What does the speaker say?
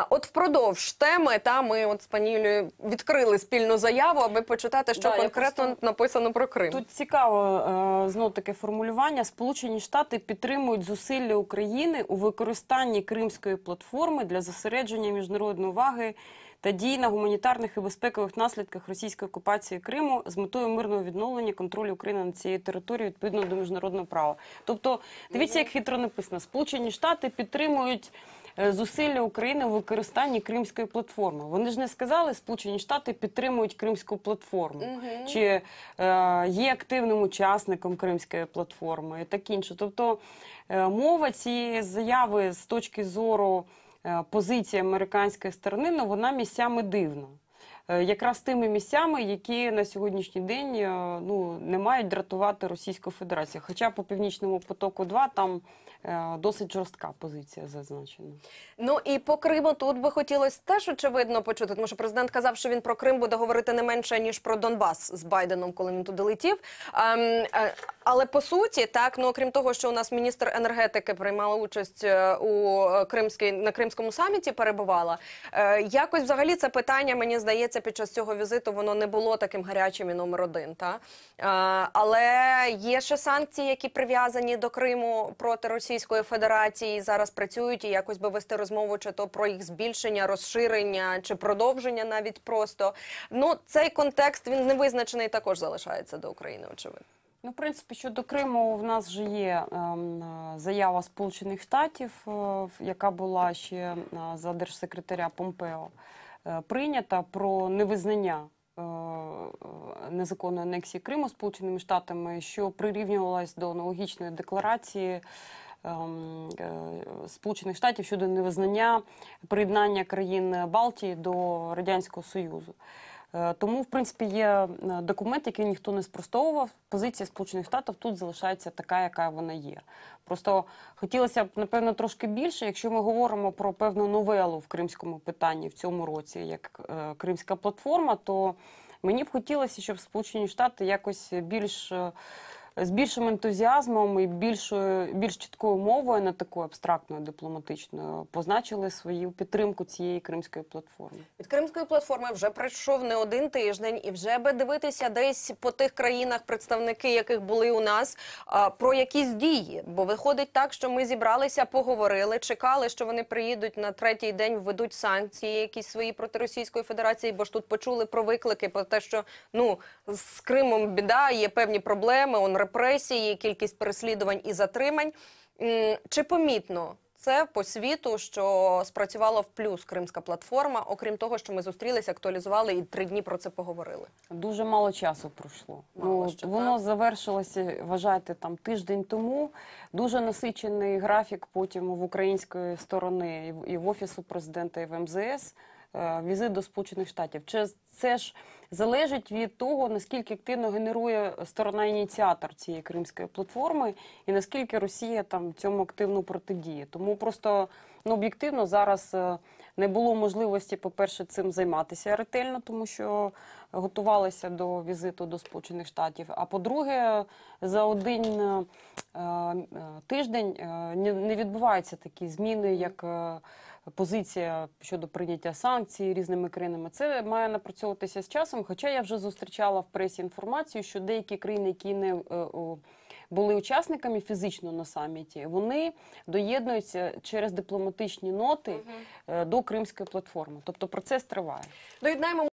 А от впродовж теми та ми от з панілею відкрили спільну заяву, аби почитати, що да, конкретно просто... написано про Крим. Тут цікаво е, знов таке формулювання. Сполучені Штати підтримують зусилля України у використанні кримської платформи для зосередження міжнародної уваги. Та дій на гуманітарних і безпекових наслідках російської окупації Криму з метою мирного відновлення контролю України над цією територією відповідно до міжнародного права. Тобто, дивіться, як хитро написано, сполучені штати підтримують Е, зусилля України в використанні кримської платформи. Вони ж не сказали, Сполучені Штати підтримують кримську платформу чи е, є активним учасником кримської платформи і так інше. Тобто е, мова цієї заяви з точки зору позиції американської сторони, ну вона місцями дивна. Е, якраз тими місцями, які на сьогоднішній день е, ну не мають дратувати Російську Федерацію. Хоча по північному потоку, 2 там е, досить жорстка позиція зазначена. Ну і по Криму тут би хотілося теж очевидно почути, тому що президент казав, що він про Крим буде говорити не менше ніж про Донбас з Байденом, коли він туди летів. Ем, але по суті, так ну окрім того, що у нас міністр енергетики приймала участь у Кримській на Кримському саміті, перебувала якось взагалі це питання мені здається здається, під час цього візиту воно не було таким гарячим і номер один. Та а, але є ще санкції, які прив'язані до Криму проти Російської Федерації. Зараз працюють і якось би вести розмову, чи то про їх збільшення, розширення чи продовження, навіть просто ну цей контекст він невизначений також залишається до України. Очевидно. Ну, в принципі, щодо Криму, в нас вже є ем, е, заява Сполучених Штатів, е, яка була ще е, за держсекретаря Помпео. Е, прийнята про невизнання. Е, е, незаконної анексії Криму Сполученими Штатами, що прирівнювалась до аналогічної декларації ем, Сполучених Штатів щодо невизнання приєднання країн Балтії до Радянського Союзу. Е, тому, в принципі, є е, документ, який ніхто не спростовував. Позиція Сполучених Штатів тут залишається така, яка вона є. Просто хотілося б, напевно, трошки більше, якщо ми говоримо про певну новелу в кримському питанні в цьому році, як е, Кримська платформа, то мені б хотілося, щоб Сполучені Штати якось більш з більшим ентузіазмом і більшою більш чіткою мовою, не такою абстрактною дипломатичною, позначили свою підтримку цієї кримської платформи. Від кримської платформи вже пройшов не один тиждень, і вже би дивитися десь по тих країнах, представники яких були у нас, про якісь дії. Бо виходить так, що ми зібралися, поговорили, чекали, що вони приїдуть на третій день, введуть санкції, якісь свої проти Російської Федерації, бо ж тут почули про виклики, про те, що ну з Кримом біда, є певні проблеми. Он репресії, кількість переслідувань і затримань. Чи помітно це по світу, що спрацювала в плюс кримська платформа? Окрім того, що ми зустрілися, актуалізували і три дні про це поговорили. Дуже мало часу пройшло. Мало ну, що, воно так? завершилося, вважайте, там тиждень тому. Дуже насичений графік. Потім в української сторони і в офісу президента і в МЗС. Е, візит до Сполучених Штатів через це ж залежить від того, наскільки активно генерує сторона ініціатор цієї кримської платформи, і наскільки Росія там цьому активно протидіє. Тому просто ну, об'єктивно зараз е, не було можливості, по-перше, цим займатися ретельно, тому що готувалися до візиту до Сполучених Штатів. А по-друге, за один е, е тиждень не, не відбуваються такі зміни, як е, позиція щодо прийняття санкцій різними країнами. Це має напрацьовувати напрацьовуватися з часом. Хоча я вже зустрічала в пресі інформацію, що деякі країни, які не е, були учасниками фізично на саміті, вони доєднуються через дипломатичні ноти угу. до кримської платформи. Тобто процес триває. Доєднаємо.